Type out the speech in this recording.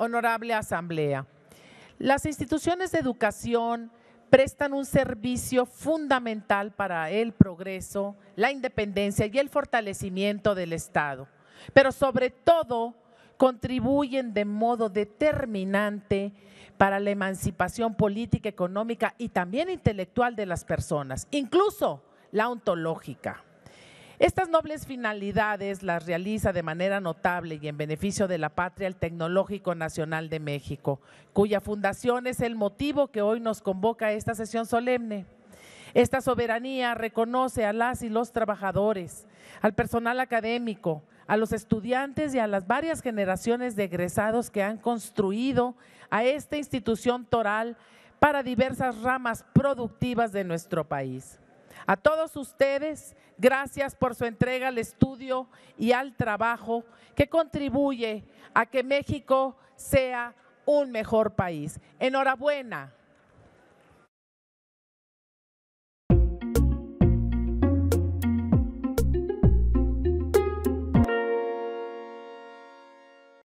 Honorable Asamblea, las instituciones de educación prestan un servicio fundamental para el progreso, la independencia y el fortalecimiento del Estado, pero sobre todo contribuyen de modo determinante para la emancipación política, económica y también intelectual de las personas, incluso la ontológica. Estas nobles finalidades las realiza de manera notable y en beneficio de la patria el Tecnológico Nacional de México, cuya fundación es el motivo que hoy nos convoca a esta sesión solemne. Esta soberanía reconoce a las y los trabajadores, al personal académico, a los estudiantes y a las varias generaciones de egresados que han construido a esta institución toral para diversas ramas productivas de nuestro país. A todos ustedes, gracias por su entrega al estudio y al trabajo que contribuye a que México sea un mejor país. Enhorabuena.